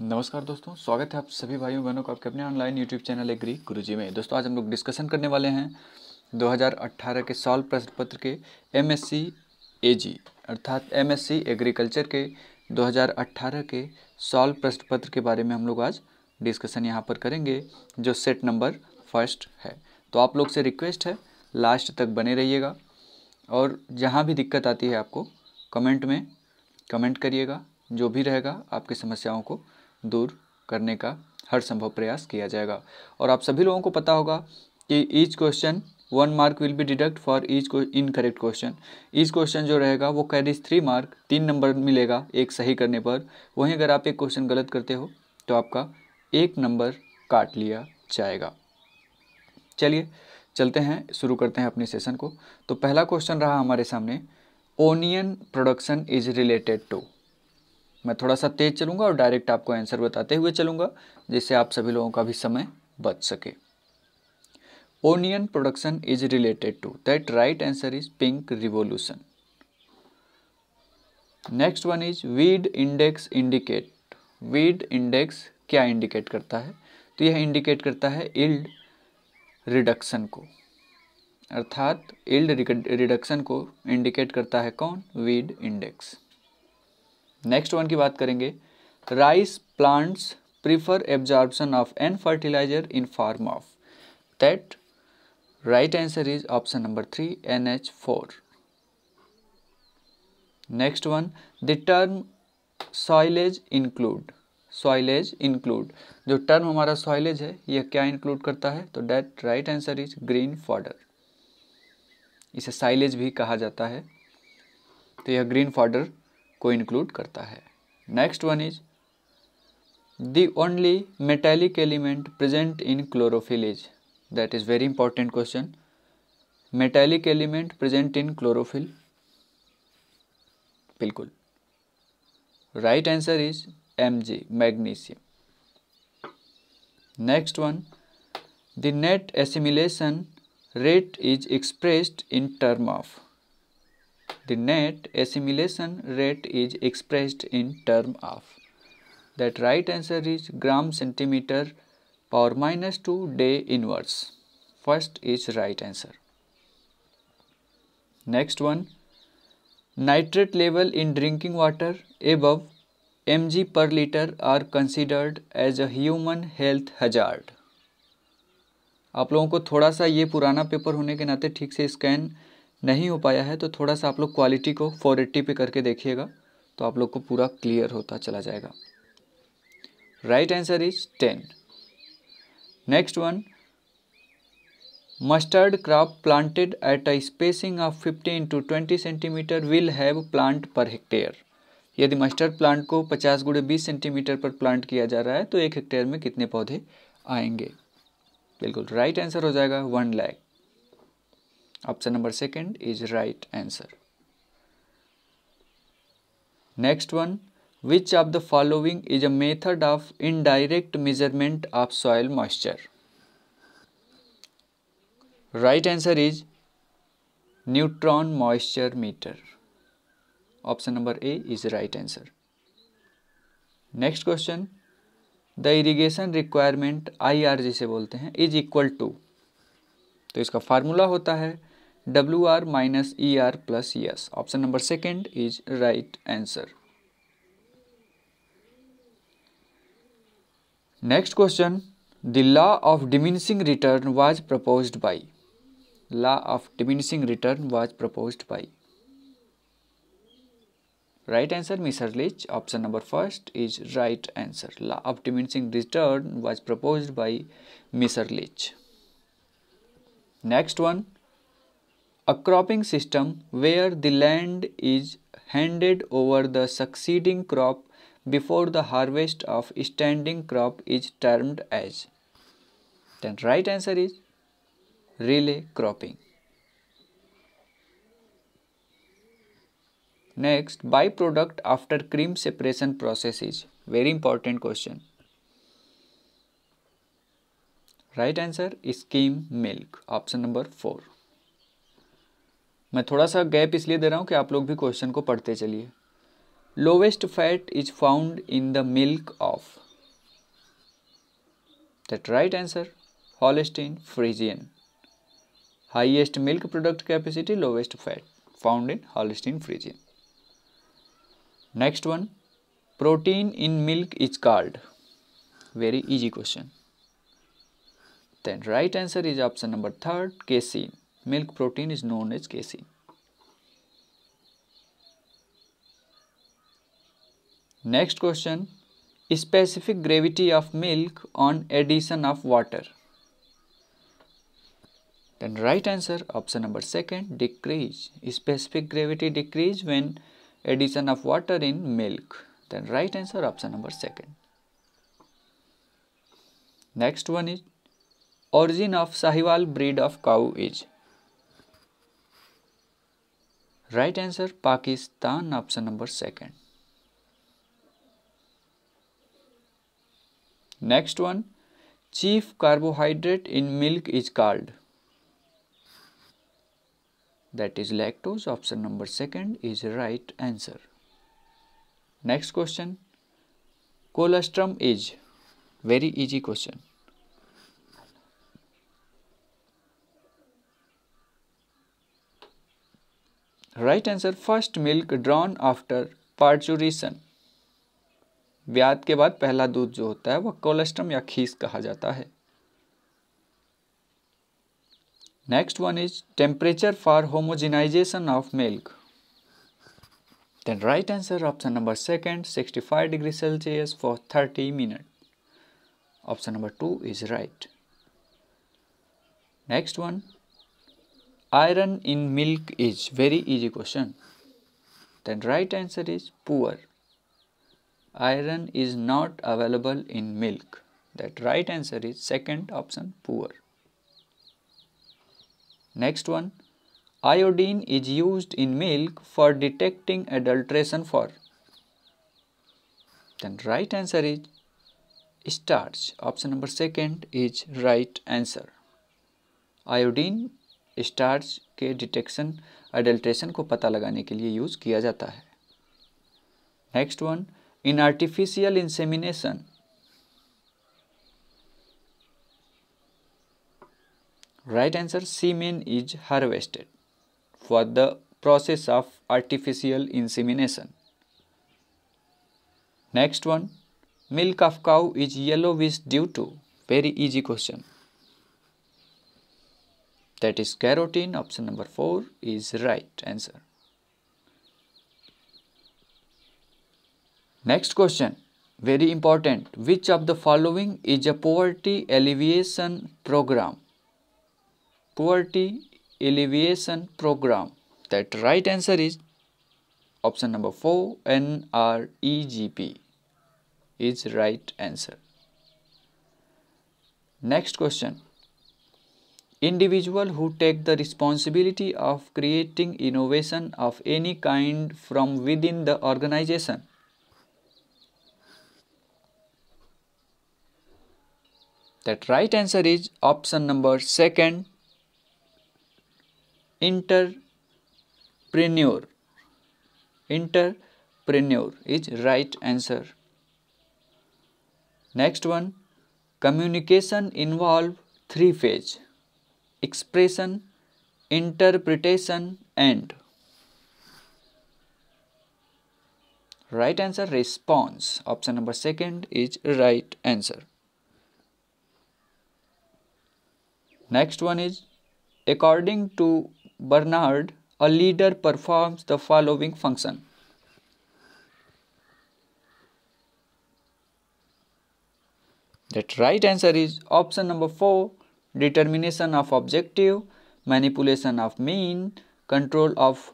नमस्कार दोस्तों स्वागत है आप सभी भाइयों बहनों को आपके अपने ऑनलाइन यूट्यूब चैनल एग्री गुरु जी में दोस्तों आज हम लोग डिस्कशन करने वाले हैं 2018 के सॉल्व प्रश्न पत्र के ए जी अर्थात सी एग्रीकल्चर के 2018 के सॉल्व प्रश्न पत्र के बारे में हम लोग आज डिस्कशन यहाँ पर करेंगे जो सेट नंबर फर्स्ट है तो आप लोग से रिक्वेस्ट है लास्ट तक बने रहिएगा और जहाँ भी दिक्कत आती है आपको कमेंट में कमेंट करिएगा जो भी रहेगा आपकी समस्याओं को दूर करने का हर संभव प्रयास किया जाएगा और आप सभी लोगों को पता होगा कि each question one mark will be deduct for each incorrect question each question जो रहेगा वो कैरिज थ्री मार्क तीन नंबर मिलेगा एक सही करने पर वहीं अगर आप एक क्वेश्चन गलत करते हो तो आपका एक नंबर काट लिया जाएगा चलिए चलते हैं शुरू करते हैं अपने सेशन को तो पहला क्वेश्चन रहा हमारे सामने onion production is related to मैं थोड़ा सा तेज़ चलूँगा और डायरेक्ट आपको आंसर बताते हुए चलूँगा जिससे आप सभी लोगों का भी समय बच सके onion production is related to that right answer is pink revolution next one is weed index indicate weed index क्या इंडिकेट करता है तो यह इंडिकेट करता है इल्ड रिडक्शन को अर्थात इल्ड रिडक्शन को इंडिकेट करता है कौन वीड इंडेक्स नेक्स्ट वन की बात करेंगे rice plants prefer absorption of N fertilizer in form of that right answer is option number three N H four next one the term silage include silage include जो term हमारा silage है यह क्या include करता है तो that right answer is green fodder इसे silage भी कहा जाता है तो यह ग्रीन फॉडर को इंक्लूड करता है next one is the only metallic element present in chlorophyll is that is very important question metallic element present in chlorophyll बिल्कुल right answer is M G magnesium next one the net assimilation rate is expressed in term of The net assimilation rate is expressed in term of. That right answer is gram centimeter power minus 2 day inverse. First is right answer. Next one. Nitrate level in drinking water above mg per liter are considered as a human health hazard आप लोगों को थोड़ा सा ये पुराना paper होने के नाते ठीक से स्कैन नहीं हो पाया है तो थोड़ा सा आप लोग क्वालिटी को फोर एट्टी पे करके देखिएगा तो आप लोग को पूरा क्लियर होता चला जाएगा right answer is ten next one mustard crop planted at a spacing of fifteen to twenty centimeter will have plant per hectare यदि मस्टर्ड प्लांट को पचास गुड़े बीस सेंटीमीटर पर प्लांट किया जा रहा है तो एक हेक्टेयर में कितने पौधे आएंगे बिल्कुल राइट आंसर हो जाएगा one lakh option number second is right answer next one which of the following is a method of indirect measurement of soil moisture right answer is neutron moisture meter option number A is right answer next question the irrigation requirement I R जिसे बोलते हैं is equal to तो इसका formula होता है WR minus ER plus ES. Option number second is right answer. Next question. The law of diminishing return was proposed by. Law of diminishing return was proposed by. Right answer Mr. Leach. Option number first is right answer. Law of diminishing return was proposed by Mr. Leach. Next one. A cropping system where the land is handed over the succeeding crop before the harvest of standing crop is termed as. Then right answer is relay cropping. Next, byproduct after cream separation process is very important question. Right answer is cream milk, option number 4. मैं थोड़ा सा gap इसलिए दे रहा हूँ कि आप लोग भी क्वेश्चन को पढ़ते चलिए lowest fat is found in the milk of that right answer Holstein Friesian highest milk product capacity lowest fat found in Holstein Friesian next one protein in milk is card very easy question then right answer is option number third casein milk protein is known as casein. Next question, specific gravity of milk on addition of water. Then right answer option number second decrease. Specific gravity decrease when addition of water in milk. Then right answer option number second. Next one is origin of Sahiwal breed of cow is. Right answer Pakistan option number second. Next one chief carbohydrate in milk is called that is lactose option number second is right answer. Next question colostrum is very easy question. Right answer first milk drawn after parturition व्याध के बाद पहला दूध जो होता है वह colostrum या खीस कहा जाता है next one is temperature for homogenization of milk right answer option number second sixty 65 degree Celsius for 30 minute option number two is right next one iron in milk is? Very easy question. Then right answer is poor. Iron is not available in milk. That right answer is second option poor. Next one. Iodine is used in milk for detecting adulteration for. Then right answer is starch. Option number second is right answer. Iodine starch के detection adulteration को पता लगाने के लिए use किया जाता है next one in artificial insemination right answer semen is harvested for the process of artificial insemination next one milk of cow is yellow which due to very easy question That is carotene. Option number 4 is right answer. Next question. Very important. Which of the following is a poverty alleviation program? Poverty alleviation program. That right answer is option number 4 NREGP is right answer. Next question. Individual who take the responsibility of creating innovation of any kind from within the organization. That right answer is option number second, entrepreneur. Entrepreneur is right answer. Next one, communication involve three phase expression, interpretation and right answer response option number second is right answer next one is according to bernard a leader performs the following function that right answer is option number 4 determination of objective, manipulation of mean, control of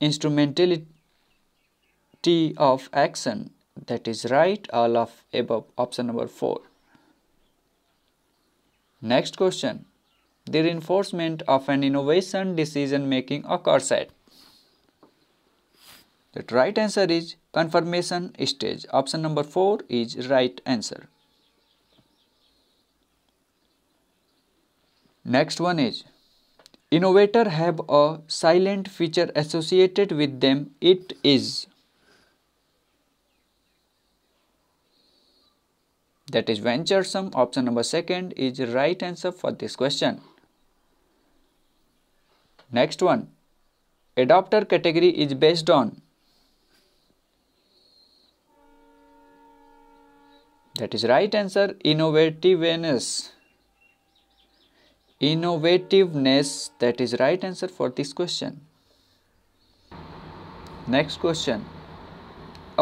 instrumentality of action. That is right, all of above, option number 4. Next question. The reinforcement of an innovation decision making occurs at. The right answer is confirmation stage. Option number 4 is right answer. Next one is innovator have a silent feature associated with them it is that is venturesome option number second is right answer for this question next one adopter category is based on that is right answer innovativeness innovativeness that is right answer for this question next question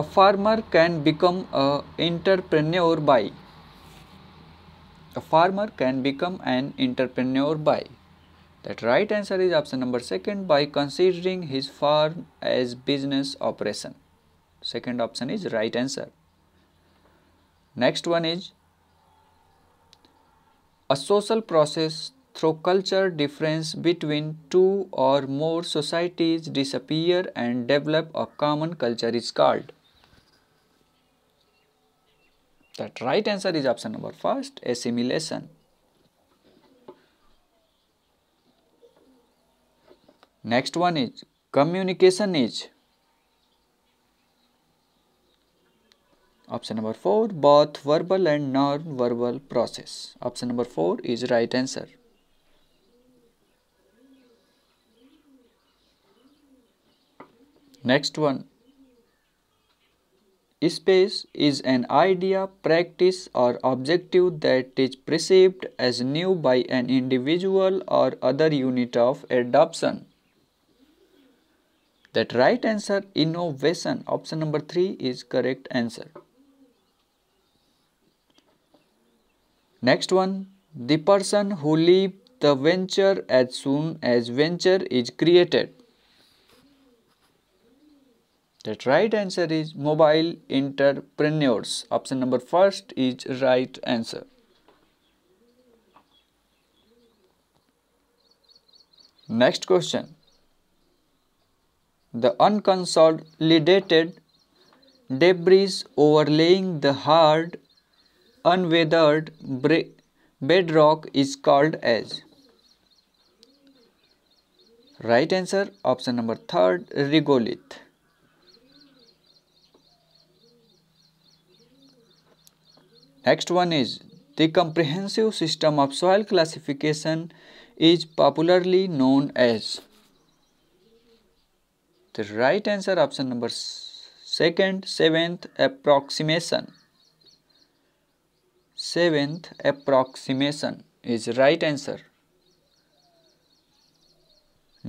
a farmer can become a entrepreneur by a farmer can become an entrepreneur by that right answer is option number second by considering his farm as business operation second option is right answer next one is a social process through culture difference between two or more societies disappear and develop a common culture is called. That right answer is option number first, assimilation. Next one is communication is. Option number 4, both verbal and non-verbal process. Option number 4 is right answer. Next one. Space is an idea, practice or objective that is perceived as new by an individual or other unit of adoption. That right answer innovation option number 3 is correct answer. Next one the person who leaves the venture as soon as venture is created. The right answer is mobile entrepreneurs. Option number first is right answer. Next question. The unconsolidated debris overlaying the hard, unweathered bedrock is called as right answer option number third regolith Next one is the comprehensive system of soil classification is popularly known as the right answer option number second seventh approximation seventh approximation is right answer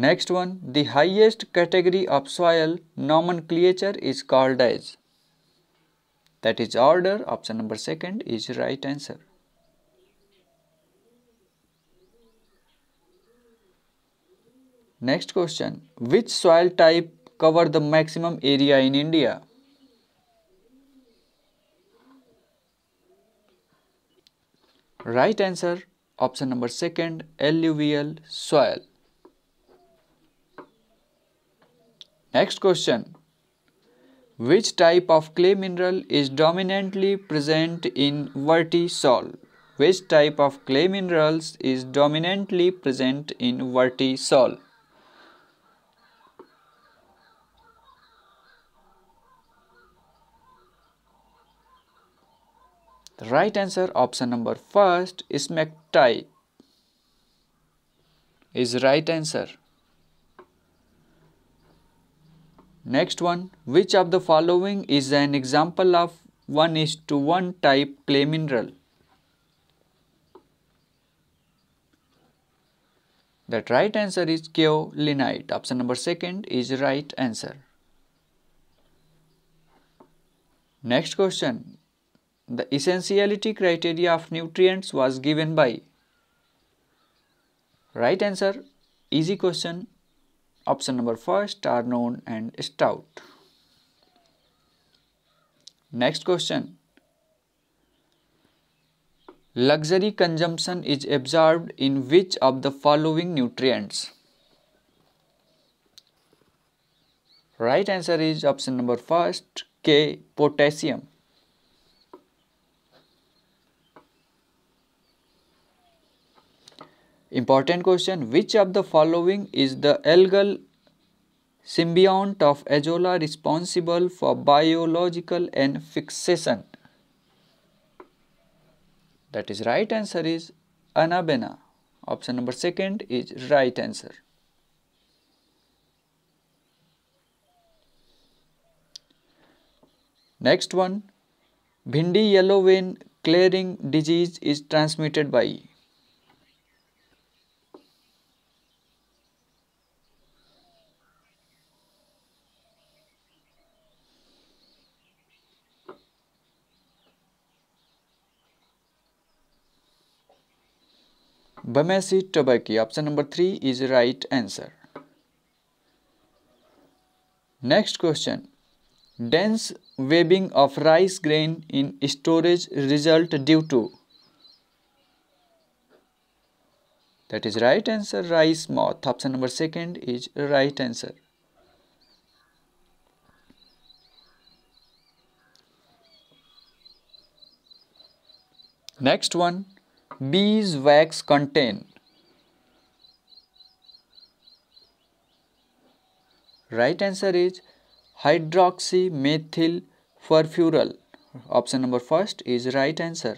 next one the highest category of soil nomenclature is called as that is order, option number second is right answer. Next question, which soil type cover the maximum area in India? Right answer, option number second, alluvial soil. Next question, which type of clay mineral is dominantly present in vertisol? Which type of clay minerals is dominantly present in vertisol? The right answer option number first is smectite is right answer. Next one, which of the following is an example of 1 is to 1 type clay mineral? That right answer is kaolinite. Option number second is right answer. Next question. The essentiality criteria of nutrients was given by right answer easy question Option number first are known and Stout. Next question. Luxury consumption is absorbed in which of the following nutrients? Right answer is option number first K potassium. Important question Which of the following is the algal symbiont of Azolla responsible for biological and fixation? That is right answer is Anabena. Option number second is right answer. Next one, Bhindi yellow vein clearing disease is transmitted by Bemisia tabaci option number three is right answer next question dense webbing of rice grain in storage result due to that is right answer rice moth option number second is right answer next one beeswax contain? Right answer is hydroxymethyl furfural. Option number first is right answer.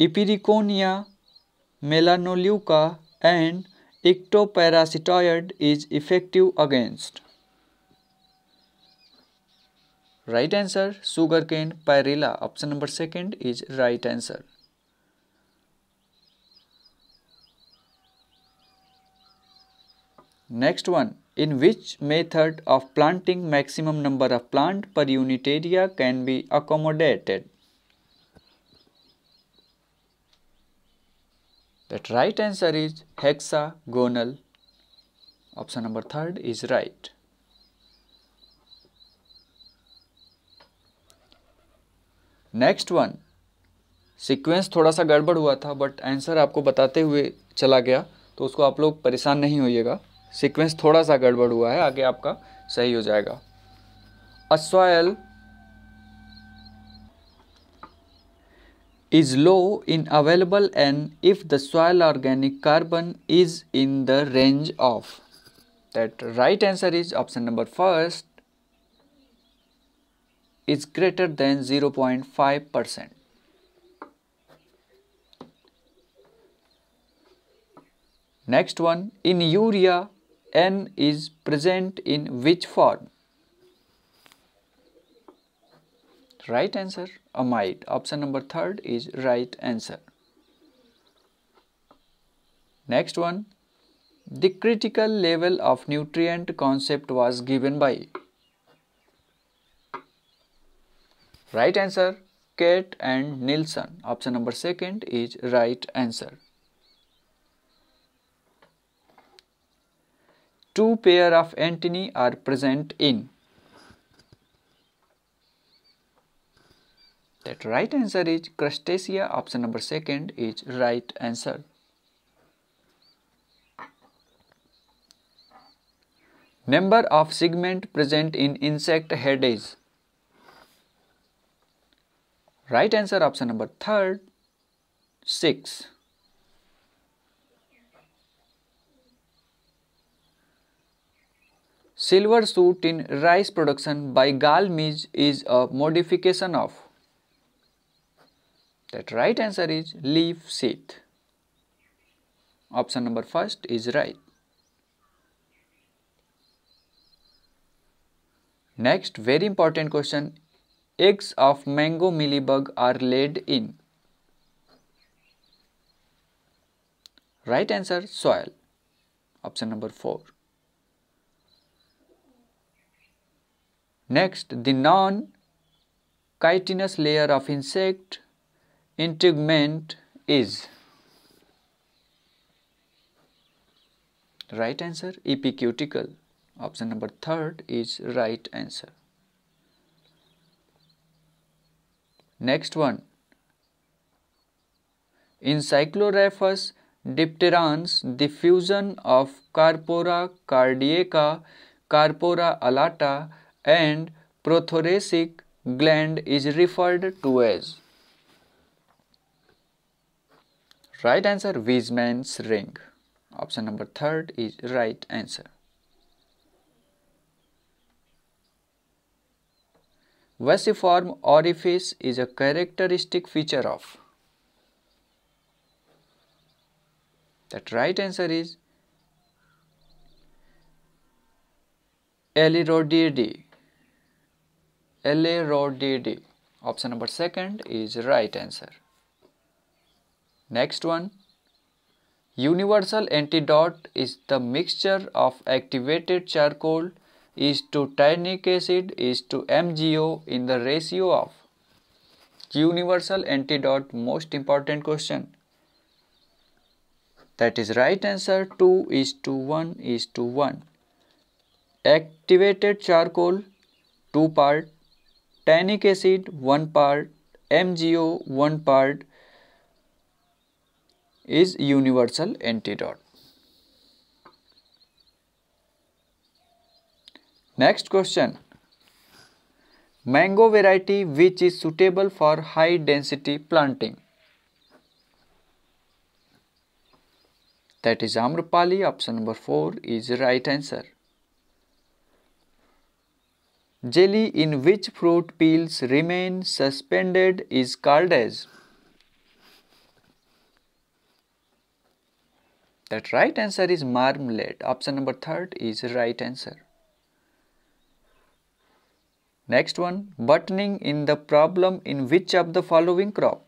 Epidiconia melanoleuca and ectoparasitoid is effective against Right answer sugarcane pyrella. Option number second is right answer. Next one. In which method of planting maximum number of plant per unit area can be accommodated? That right answer is hexagonal. Option number third is right. Next one sequence थोड़ा सा गड़बड़ हुआ था but answer आपको बताते हुए चला गया तो उसको आप लोग परेशान नहीं होइएगा सीक्वेंस थोड़ा सा गड़बड़ हुआ है आगे आपका सही हो जाएगा a soil is low in available N if the soil organic carbon is in the range of that right answer is option number first is greater than 0.5 percent. Next one, in urea, N is present in which form? Right answer, amide. Option number third is right answer. Next one, the critical level of nutrient concept was given by Right answer Kate and Nilsson. Option number second is right answer. Two pair of antennae are present in. That right answer is crustacea. Option number second is right answer. Number of segment present in insect head is Right answer option number third, 6. Silver suit in rice production by Gal Miz is a modification of. That right answer is leaf sheath. Option number first is right. Next very important question eggs of mango mealybug are laid in? Right answer soil. Option number 4. Next, the non chitinous layer of insect integument is right answer epicuticle option number third is right answer Next one. In Cyclorhephus dipterans, the fusion of Carpora cardíaca, Carpora alata and prothoracic gland is referred to as. Right answer Wiesmann's ring. Option number third is right answer. Vesiform orifice is a characteristic feature of. That right answer is Elirodiidae. Elirodiidae. Option number second is right answer. Next one. Universal antidote is the mixture of activated charcoal is to tannic acid is to MgO in the ratio of universal antidote most important question that is right answer 2 is to 1 is to 1 activated charcoal 2 part tannic acid 1 part MgO 1 part is universal antidote Next question. Mango variety which is suitable for high density planting. That is Amrapali. Option number 4 is right answer. Jelly in which fruit peels remain suspended is called as. That right answer is marmalade. Option number 3 is right answer. Next one, buttoning in the problem in which of the following crop?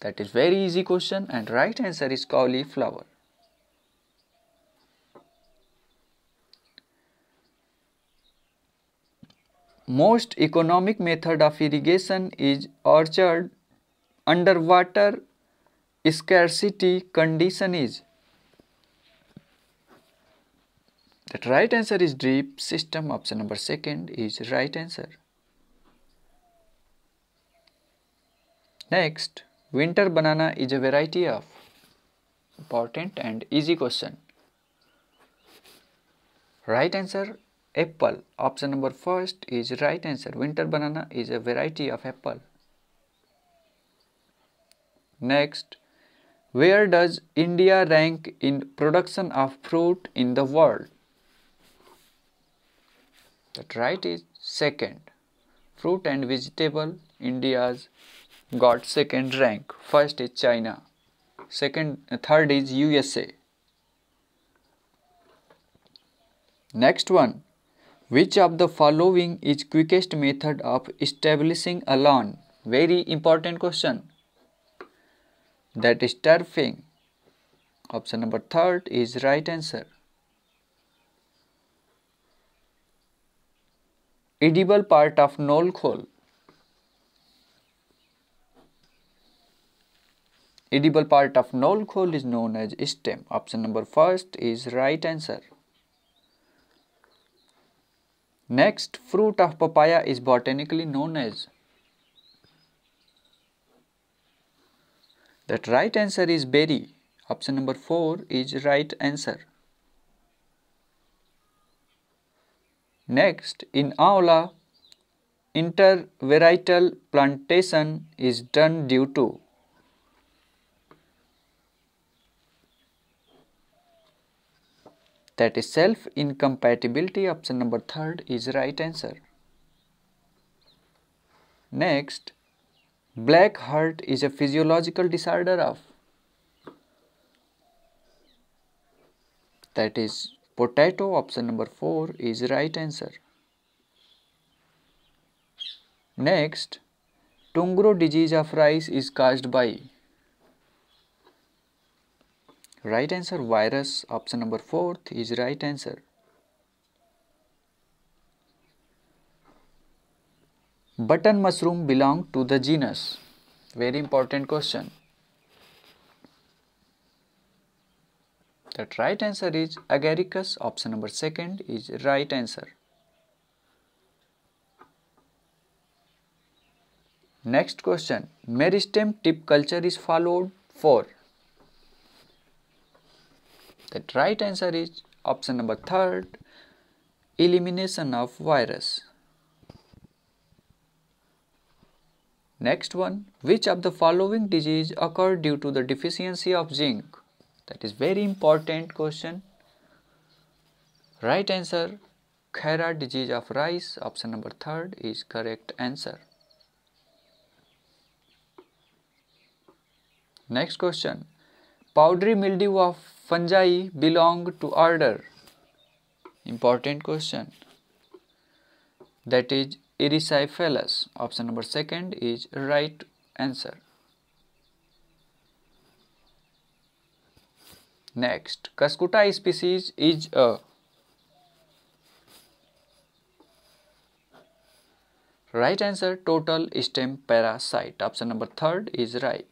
That is very easy question and right answer is cauliflower. Most economic method of irrigation is orchard under water scarcity condition is. That right answer is drip system option number second is right answer. Next, winter banana is a variety of important and easy question. Right answer apple. Option number first is right answer. Winter banana is a variety of apple. Next, where does India rank in production of fruit in the world? That right is second. Fruit and vegetable, India's got second rank. First is China. Second, third is USA. Next one. Which of the following is quickest method of establishing a lawn? Very important question. That is turfing. Option number third is right answer. Edible part of knoll Edible part of knolkhol is known as stem. Option number first is right answer. Next, fruit of papaya is botanically known as. That right answer is berry. Option number 4 is right answer. Next, in Aula, intervarietal plantation is done due to that is self incompatibility option number third is right answer next black heart is a physiological disorder of that is potato option number 4 is right answer next tungro disease of rice is caused by Right answer virus option number 4th is right answer. Button mushroom belong to the genus. Very important question. That right answer is agaricus option number 2nd is right answer. Next question. Meristem tip culture is followed for the right answer is option number third elimination of virus next one which of the following disease occur due to the deficiency of zinc that is very important question right answer Khaira disease of rice option number third is correct answer next question Powdery mildew of fungi belong to order? Important question. That is erysipelas. Option number second is right answer. Next, Cascuta species is a right answer total stem parasite. Option number third is right.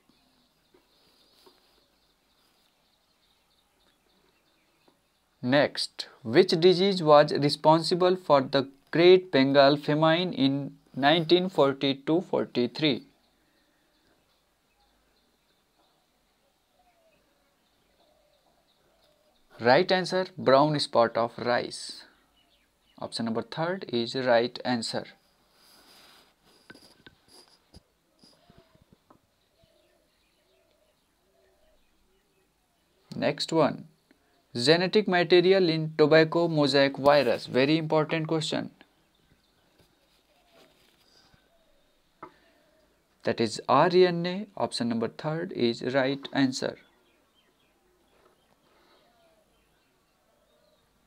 Next, which disease was responsible for the Great Bengal famine in 1942-43? Right answer, brown spot of rice. Option number third is right answer. Next one, Genetic material in tobacco mosaic virus. Very important question. That is RNA. Option number third is right answer.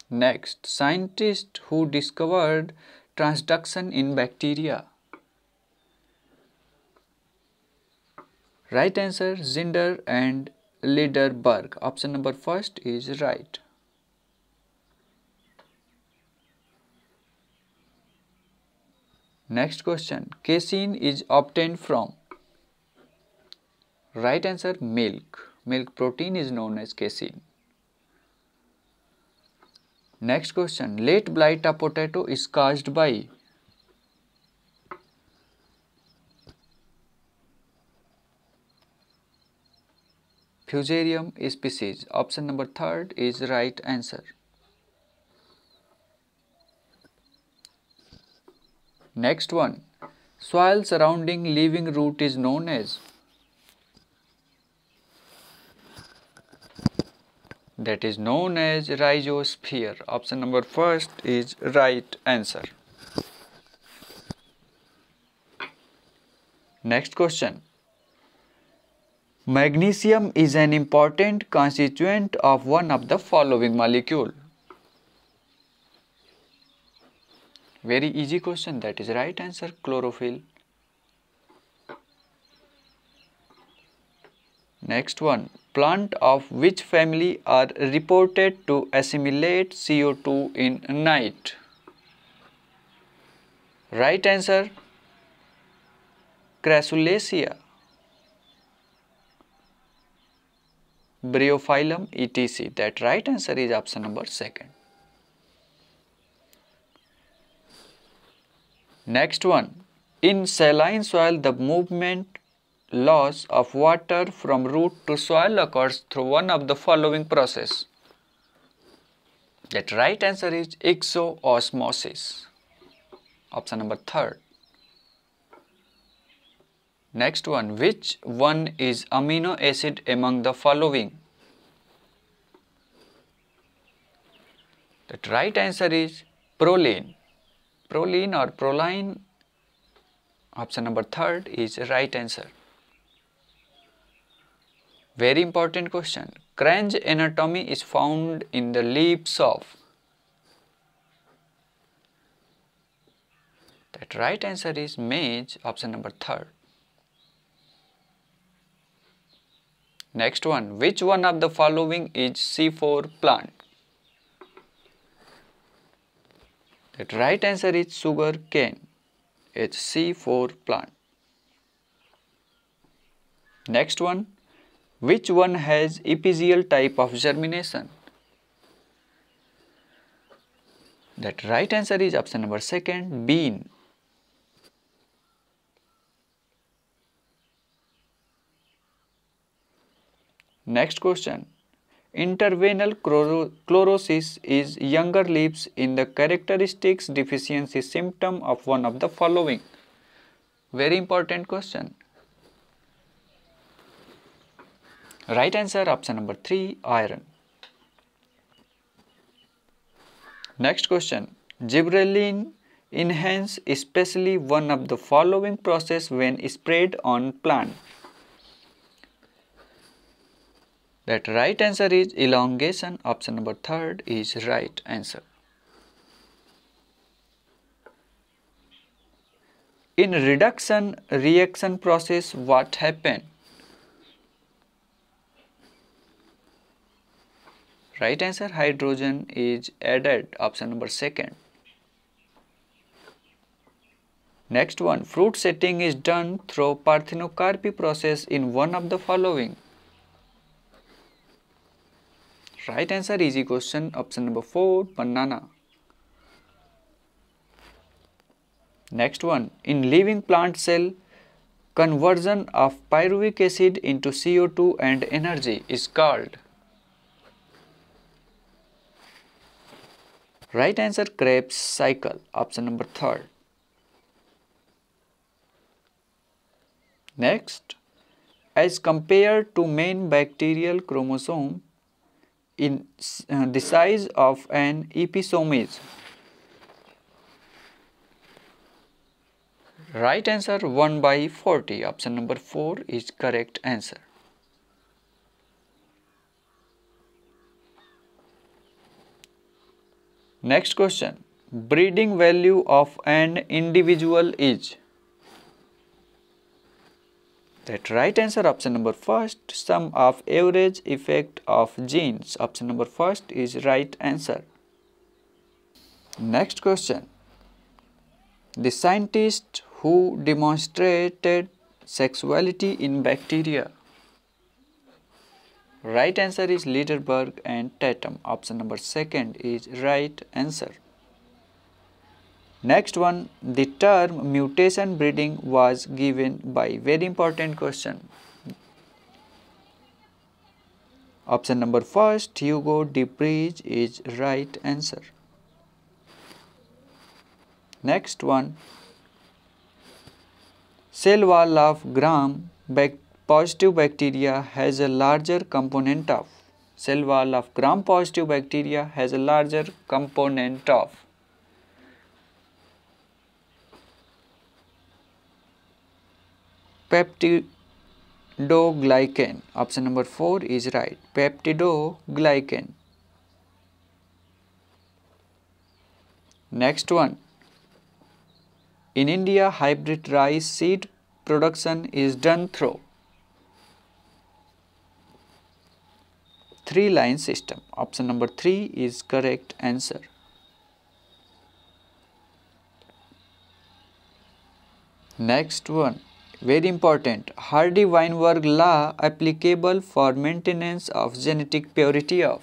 Next, scientist who discovered transduction in bacteria. Right answer, Zinder and Lederberg. Option number first is right. Next question. Casein is obtained from right answer milk. Milk protein is known as casein. Next question. Late blight of potato is caused by Fusarium species. Option number third is right answer. Next one. Soil surrounding living root is known as that is known as rhizosphere. Option number first is right answer. Next question. Magnesium is an important constituent of one of the following molecule. Very easy question that is right answer chlorophyll. Next one, plant of which family are reported to assimilate CO2 in night? Right answer, Crassulacea. bryophyllum etc that right answer is option number second next one in saline soil the movement loss of water from root to soil occurs through one of the following process that right answer is exoosmosis option number third Next one, which one is amino acid among the following? The right answer is proline. Proline or proline, option number third is right answer. Very important question. Crange anatomy is found in the leaves of. That right answer is mage option number third. Next one, which one of the following is C4 plant? The right answer is sugar cane. It's C4 plant. Next one, which one has episial type of germination? That right answer is option number second, bean. Next question. Intervenal chlorosis is younger leaves in the characteristics deficiency symptom of one of the following. Very important question. Right answer option number 3 iron. Next question. Gibberellin enhance especially one of the following process when sprayed on plant that right answer is elongation option number third is right answer in reduction reaction process what happened right answer hydrogen is added option number second next one fruit setting is done through parthenocarpy process in one of the following Right answer is question option number 4 banana. Next one in living plant cell conversion of pyruvic acid into CO2 and energy is called Right answer Krebs cycle option number 3 Next as compared to main bacterial chromosome in uh, the size of an episome is? Right answer 1 by 40. Option number 4 is correct answer. Next question. Breeding value of an individual is that right answer option number first sum of average effect of genes option number first is right answer. Next question. The scientist who demonstrated sexuality in bacteria. Right answer is Lederberg and Tatum. Option number second is right answer. Next one, the term mutation breeding was given by very important question. Option number first, Hugo Debris is right answer. Next one, cell wall of gram bac positive bacteria has a larger component of cell wall of gram positive bacteria has a larger component of peptidoglycan. Option number 4 is right. Peptidoglycan. Next one. In India, hybrid rice seed production is done through three line system. Option number 3 is correct answer. Next one. Very important, Hardy-Weinberg law applicable for maintenance of genetic purity of.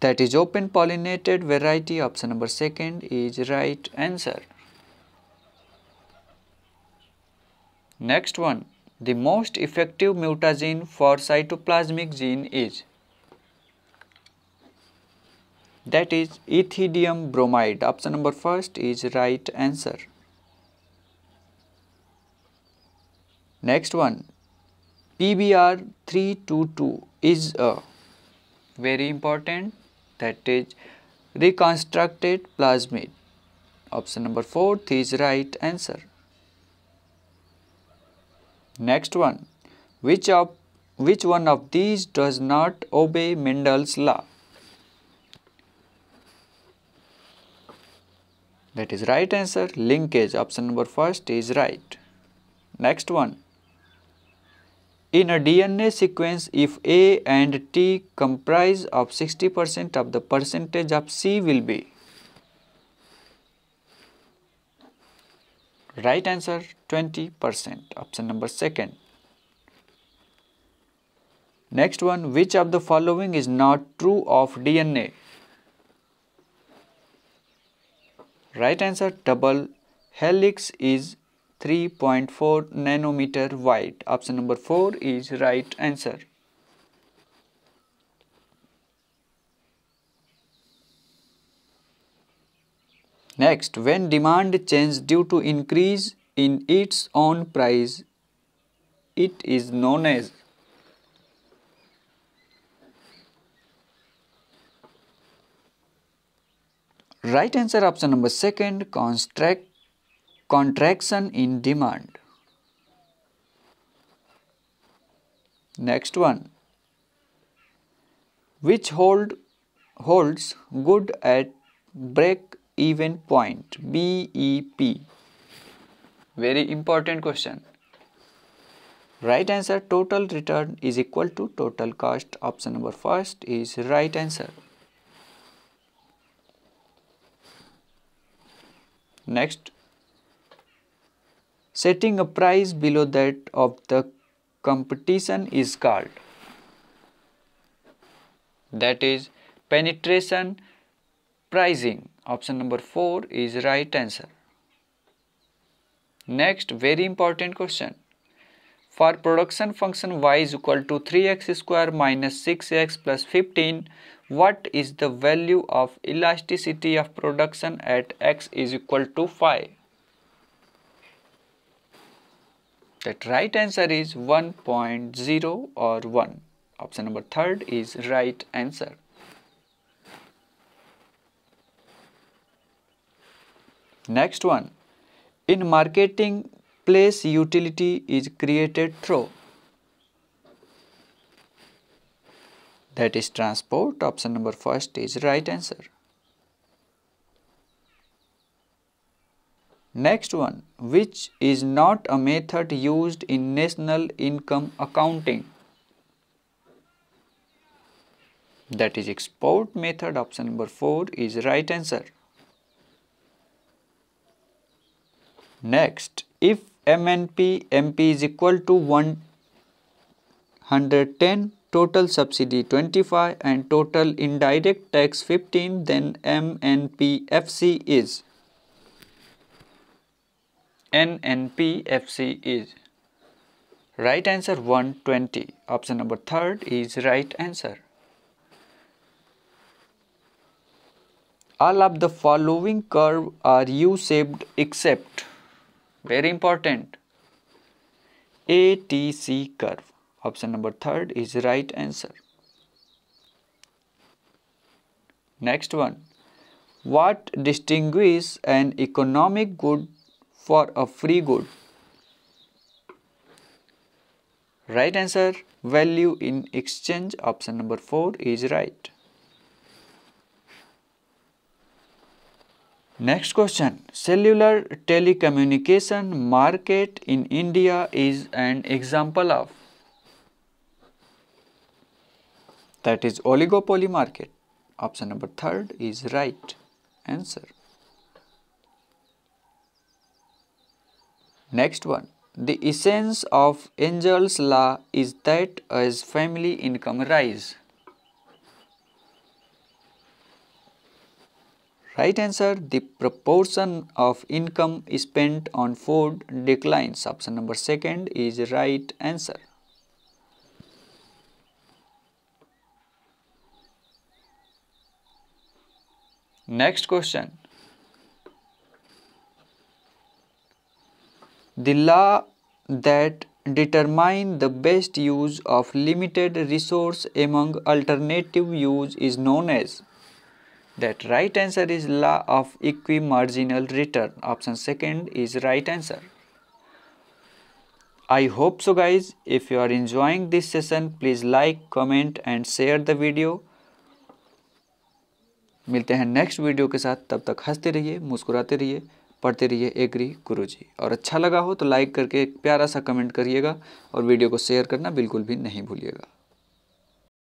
That is open pollinated variety, option number second is right answer. Next one, the most effective mutagen for cytoplasmic gene is that is ethidium bromide option number first is right answer next one pbr 322 is a very important that is reconstructed plasmid option number 4 is right answer next one which of which one of these does not obey mendel's law That is right answer. Linkage option number first is right. Next one. In a DNA sequence, if A and T comprise of 60% of the percentage of C will be right answer 20% option number second next one which of the following is not true of dna Right answer double helix is 3.4 nanometer wide. Option number 4 is right answer. Next, when demand changes due to increase in its own price, it is known as Right answer option number second, contraction in demand. Next one, which hold, holds good at break even point BEP? Very important question. Right answer total return is equal to total cost. Option number first is right answer. Next, setting a price below that of the competition is called that is penetration pricing. Option number 4 is right answer. Next, very important question. For production function y is equal to 3x square minus 6x plus 15, what is the value of elasticity of production at x is equal to 5 that right answer is 1.0 or 1 option number third is right answer next one in marketing place utility is created through that is transport. Option number first is right answer. Next one, which is not a method used in national income accounting? That is export method. Option number 4 is right answer. Next, if MNP MP is equal to 110 total subsidy 25 and total indirect tax 15 then MNPFC is NNPFC is right answer 120 option number third is right answer all of the following curve are U shaped except very important ATC curve Option number third is right answer. Next one. What distinguishes an economic good for a free good? Right answer value in exchange option number 4 is right. Next question cellular telecommunication market in India is an example of That is oligopoly market. Option number third is right answer. Next one. The essence of Angel's law is that as family income rise. Right answer, the proportion of income spent on food declines. Option number second is right answer. Next question. The law that determine the best use of limited resource among alternative use is known as that right answer is law of equimarginal return option second is right answer i hope so guys if you are enjoying this session please like comment and share the video मिलते हैं next video के साथ तब तक हंसते रहिए मुस्कुराते रहिए पढ़ते रहिए एग्री गुरु जी और अच्छा लगा हो तो लाइक करके एक प्यारा सा कमेंट करिएगा और वीडियो को शेयर करना बिल्कुल भी नहीं भूलिएगा